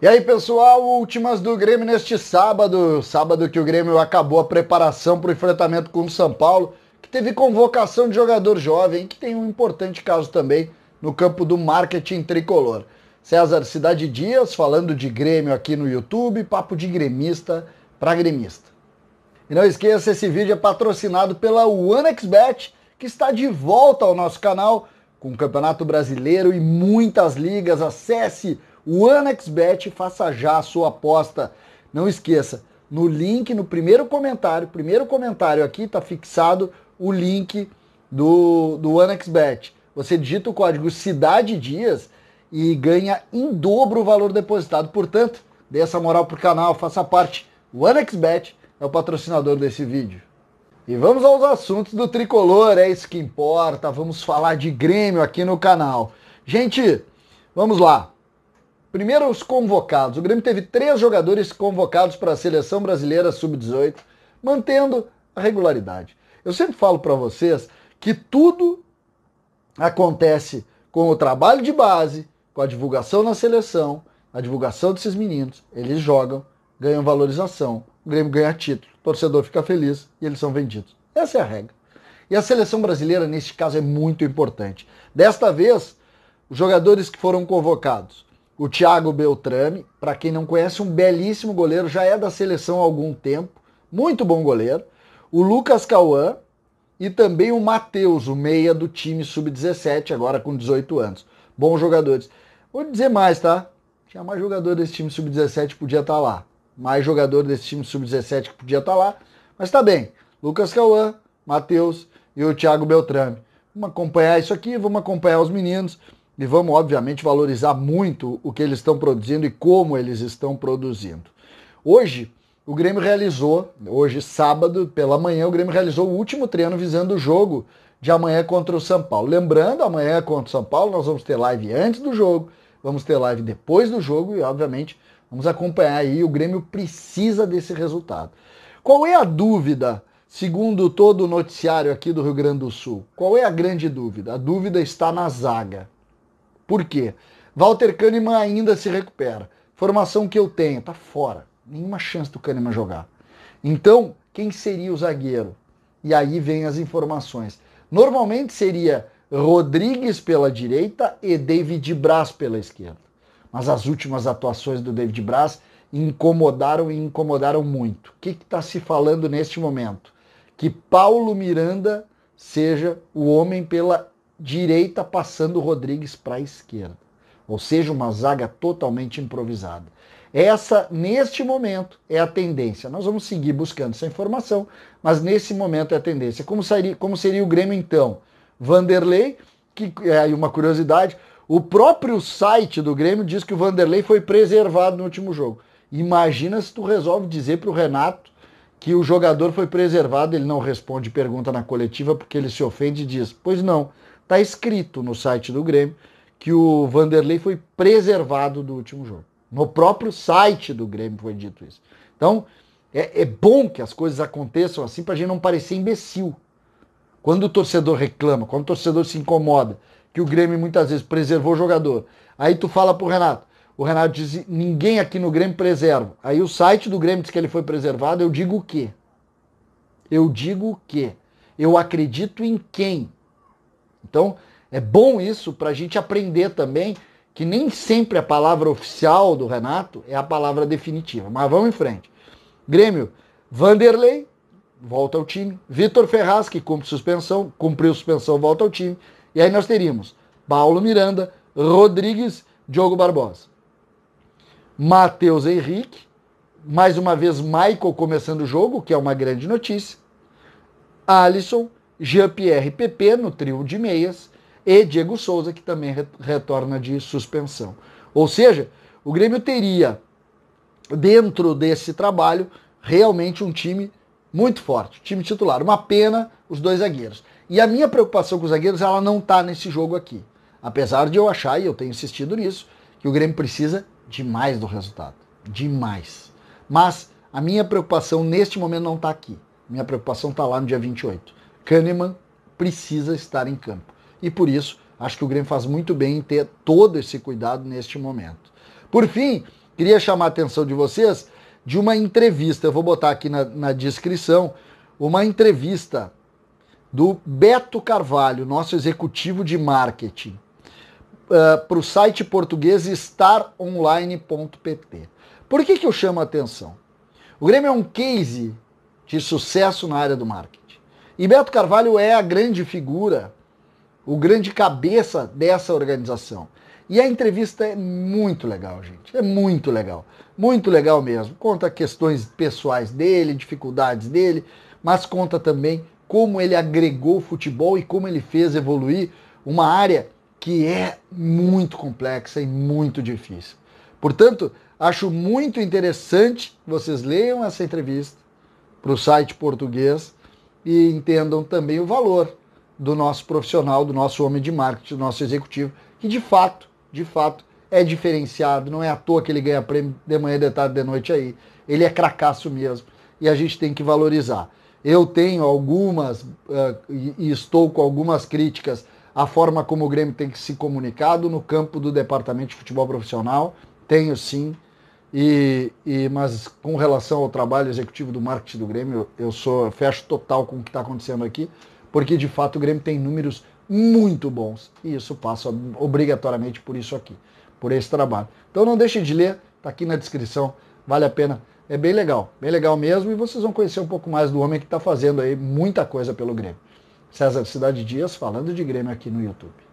E aí, pessoal, últimas do Grêmio neste sábado. Sábado que o Grêmio acabou a preparação para o enfrentamento com o São Paulo, que teve convocação de jogador jovem, que tem um importante caso também no campo do marketing tricolor. César Cidade Dias falando de Grêmio aqui no YouTube, papo de gremista para gremista. E não esqueça, esse vídeo é patrocinado pela OneXBet, que está de volta ao nosso canal com o Campeonato Brasileiro e muitas ligas. Acesse o AnexBet, faça já a sua aposta. Não esqueça, no link, no primeiro comentário, primeiro comentário aqui está fixado o link do, do AnexBet. Você digita o código Cidade Dias e ganha em dobro o valor depositado. Portanto, dê essa moral pro canal, faça parte. O AnexBet é o patrocinador desse vídeo. E vamos aos assuntos do tricolor, é isso que importa. Vamos falar de Grêmio aqui no canal. Gente, vamos lá. Primeiro, os convocados. O Grêmio teve três jogadores convocados para a seleção brasileira sub-18, mantendo a regularidade. Eu sempre falo para vocês que tudo acontece com o trabalho de base, com a divulgação na seleção, a divulgação desses meninos. Eles jogam, ganham valorização, o Grêmio ganha título, o torcedor fica feliz e eles são vendidos. Essa é a regra. E a seleção brasileira, neste caso, é muito importante. Desta vez, os jogadores que foram convocados o Thiago Beltrame, para quem não conhece, um belíssimo goleiro, já é da seleção há algum tempo, muito bom goleiro. O Lucas Cauã e também o Matheus, o meia do time sub-17, agora com 18 anos. Bons jogadores. Vou dizer mais, tá? Tinha mais jogador desse time sub-17 que podia estar tá lá. Mais jogador desse time sub-17 que podia estar tá lá. Mas tá bem. Lucas Cauã, Matheus e o Thiago Beltrame. Vamos acompanhar isso aqui, vamos acompanhar os meninos e vamos, obviamente, valorizar muito o que eles estão produzindo e como eles estão produzindo. Hoje, o Grêmio realizou, hoje sábado pela manhã, o Grêmio realizou o último treino visando o jogo de amanhã contra o São Paulo. Lembrando, amanhã é contra o São Paulo, nós vamos ter live antes do jogo, vamos ter live depois do jogo e, obviamente, vamos acompanhar aí. O Grêmio precisa desse resultado. Qual é a dúvida, segundo todo o noticiário aqui do Rio Grande do Sul? Qual é a grande dúvida? A dúvida está na zaga. Por quê? Walter Kahneman ainda se recupera. Formação que eu tenho, tá fora. Nenhuma chance do Kahneman jogar. Então, quem seria o zagueiro? E aí vem as informações. Normalmente seria Rodrigues pela direita e David Braz pela esquerda. Mas as últimas atuações do David Braz incomodaram e incomodaram muito. O que está se falando neste momento? Que Paulo Miranda seja o homem pela direita passando Rodrigues para a esquerda. Ou seja, uma zaga totalmente improvisada. Essa, neste momento, é a tendência. Nós vamos seguir buscando essa informação, mas nesse momento é a tendência. Como seria, como seria o Grêmio então? Vanderlei, que é uma curiosidade, o próprio site do Grêmio diz que o Vanderlei foi preservado no último jogo. Imagina se tu resolve dizer para o Renato que o jogador foi preservado, ele não responde pergunta na coletiva porque ele se ofende e diz: Pois não, Tá escrito no site do Grêmio que o Vanderlei foi preservado do último jogo. No próprio site do Grêmio foi dito isso. Então, é, é bom que as coisas aconteçam assim para a gente não parecer imbecil. Quando o torcedor reclama, quando o torcedor se incomoda, que o Grêmio muitas vezes preservou o jogador. Aí tu fala pro Renato. O Renato diz: ninguém aqui no Grêmio preserva. Aí o site do Grêmio diz que ele foi preservado. Eu digo o quê? Eu digo o quê? Eu acredito em quem? Então, é bom isso para a gente aprender também que nem sempre a palavra oficial do Renato é a palavra definitiva. Mas vamos em frente. Grêmio, Vanderlei volta ao time. Vitor Ferraz, que cumpre suspensão, cumpriu suspensão, volta ao time. E aí nós teríamos Paulo Miranda, Rodrigues, Diogo Barbosa. Matheus Henrique, mais uma vez Michael começando o jogo, que é uma grande notícia. Alisson, Jean-Pierre Pepe no trio de meias e Diego Souza, que também retorna de suspensão. Ou seja, o Grêmio teria, dentro desse trabalho, realmente um time muito forte, time titular. Uma pena os dois zagueiros. E a minha preocupação com os zagueiros, ela não está nesse jogo aqui. Apesar de eu achar, e eu tenho insistido nisso, que o Grêmio precisa demais do resultado. Demais. Mas a minha preocupação neste momento não está aqui. Minha preocupação está lá no dia 28. Kahneman precisa estar em campo. E por isso, acho que o Grêmio faz muito bem em ter todo esse cuidado neste momento. Por fim, queria chamar a atenção de vocês de uma entrevista, eu vou botar aqui na, na descrição, uma entrevista do Beto Carvalho, nosso executivo de marketing, uh, eh, para o site português staronline.pt. Por que, que eu chamo a atenção? O Grêmio é um case de sucesso na área do marketing. E Beto Carvalho é a grande figura, o grande cabeça dessa organização. E a entrevista é muito legal, gente. É muito legal. Muito legal mesmo. Conta questões pessoais dele, dificuldades dele, mas conta também como ele agregou o futebol e como ele fez evoluir uma área que é muito complexa e muito difícil. Portanto, acho muito interessante vocês leiam essa entrevista para o site português e entendam também o valor do nosso profissional, do nosso homem de marketing, do nosso executivo, que de fato, de fato, é diferenciado, não é à toa que ele ganha prêmio de manhã, de tarde, de noite aí. Ele é cracaço mesmo e a gente tem que valorizar. Eu tenho algumas uh, e estou com algumas críticas à forma como o Grêmio tem que se comunicado no campo do departamento de futebol profissional. Tenho sim, e, e, mas com relação ao trabalho executivo do marketing do Grêmio, eu sou fecho total com o que está acontecendo aqui, porque de fato o Grêmio tem números muito bons e isso passa obrigatoriamente por isso aqui, por esse trabalho. Então não deixe de ler, está aqui na descrição, vale a pena, é bem legal, bem legal mesmo e vocês vão conhecer um pouco mais do homem que está fazendo aí muita coisa pelo Grêmio. César Cidade Dias falando de Grêmio aqui no YouTube.